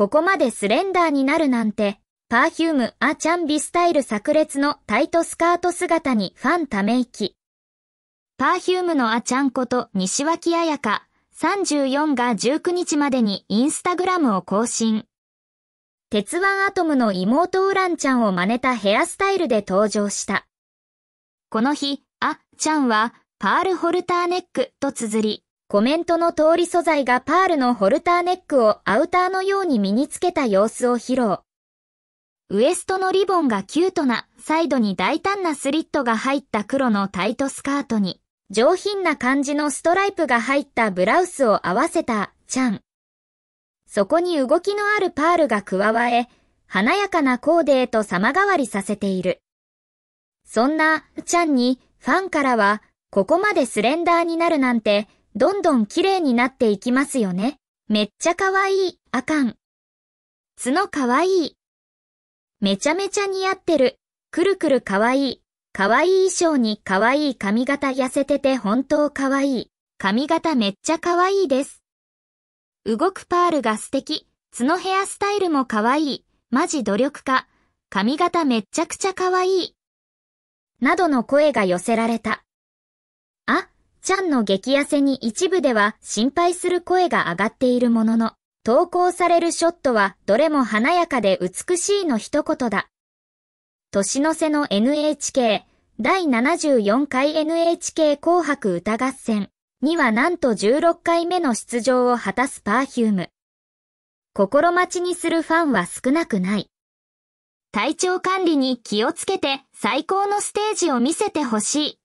ここまでスレンダーになるなんて、パーヒュームアチャンビスタイル炸裂のタイトスカート姿にファンため息。パーヒュームのアチャンこと西脇彩香34が19日までにインスタグラムを更新。鉄腕アトムの妹ウランちゃんを真似たヘアスタイルで登場した。この日、あ、ちゃんは、パールホルターネックと綴り、コメントの通り素材がパールのホルターネックをアウターのように身につけた様子を披露。ウエストのリボンがキュートな、サイドに大胆なスリットが入った黒のタイトスカートに、上品な感じのストライプが入ったブラウスを合わせた、ちゃん。そこに動きのあるパールが加え、華やかなコーデへと様変わりさせている。そんな、ちゃんに、ファンからは、ここまでスレンダーになるなんて、どんどん綺麗になっていきますよね。めっちゃ可愛い、あかん。角可愛い。めちゃめちゃ似合ってる。くるくる可愛い。可愛い衣装に可愛い髪型痩せてて本当可愛い。髪型めっちゃ可愛いです。動くパールが素敵。角ヘアスタイルも可愛い。マジ努力家。髪型めっちゃくちゃ可愛い。などの声が寄せられた。ちゃんの激痩せに一部では心配する声が上がっているものの、投稿されるショットはどれも華やかで美しいの一言だ。年の瀬の NHK 第74回 NHK 紅白歌合戦にはなんと16回目の出場を果たすパーヒューム。心待ちにするファンは少なくない。体調管理に気をつけて最高のステージを見せてほしい。